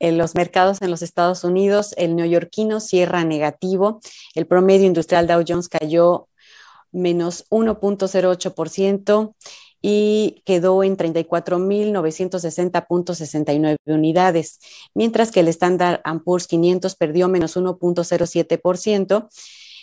En los mercados en los Estados Unidos, el neoyorquino cierra negativo, el promedio industrial Dow Jones cayó menos 1.08% y quedó en 34.960.69 unidades, mientras que el estándar Poor's 500 perdió menos 1.07%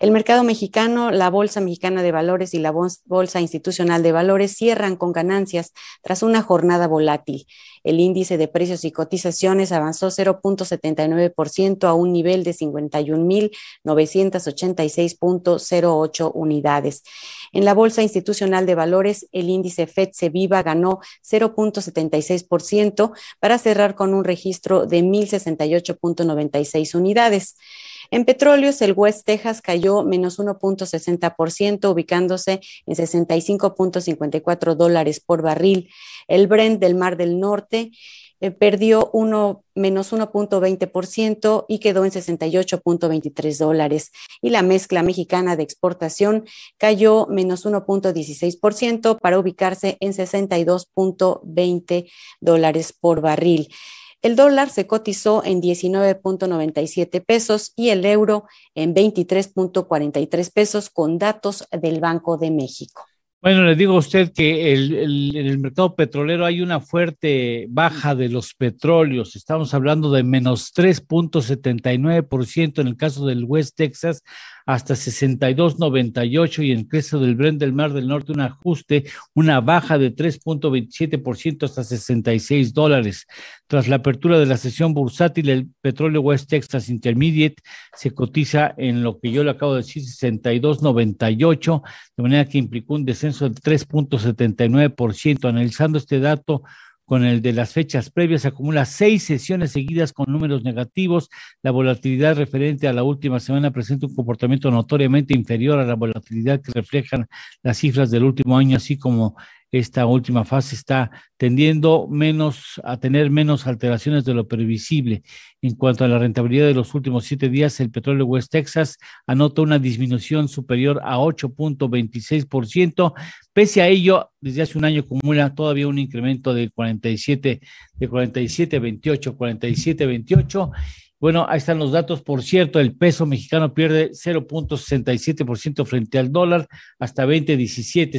El mercado mexicano, la Bolsa Mexicana de Valores y la Bolsa Institucional de Valores cierran con ganancias tras una jornada volátil. El índice de precios y cotizaciones avanzó 0.79% a un nivel de 51.986.08 unidades. En la Bolsa Institucional de Valores, el índice FED viva ganó 0.76% para cerrar con un registro de 1.068.96 unidades. En petróleos, el West Texas cayó menos 1.60%, ubicándose en 65.54 dólares por barril. El Brent del Mar del Norte eh, perdió uno, menos 1.20% y quedó en 68.23 dólares. Y la mezcla mexicana de exportación cayó menos 1.16% para ubicarse en 62.20 dólares por barril. El dólar se cotizó en 19.97 pesos y el euro en 23.43 pesos con datos del Banco de México. Bueno, le digo a usted que el, en el mercado petrolero hay una fuerte baja de los petróleos. Estamos hablando de menos 3.79% en el caso del West Texas, hasta 62.98% y en el caso del Brent del Mar del Norte un ajuste, una baja de 3.27% hasta 66 dólares. Tras la apertura de la sesión bursátil, el petróleo West Texas Intermediate se cotiza en lo que yo le acabo de decir, 62.98, de manera que implicó un descenso descenso 3.79%. Analizando este dato con el de las fechas previas, acumula seis sesiones seguidas con números negativos. La volatilidad referente a la última semana presenta un comportamiento notoriamente inferior a la volatilidad que reflejan las cifras del último año, así como esta última fase está tendiendo menos a tener menos alteraciones de lo previsible. En cuanto a la rentabilidad de los últimos siete días, el petróleo West Texas anota una disminución superior a 8.26%. Pese a ello, desde hace un año acumula todavía un incremento de 47, de 47 47.28. Bueno, ahí están los datos. Por cierto, el peso mexicano pierde 0.67% frente al dólar hasta 20.17.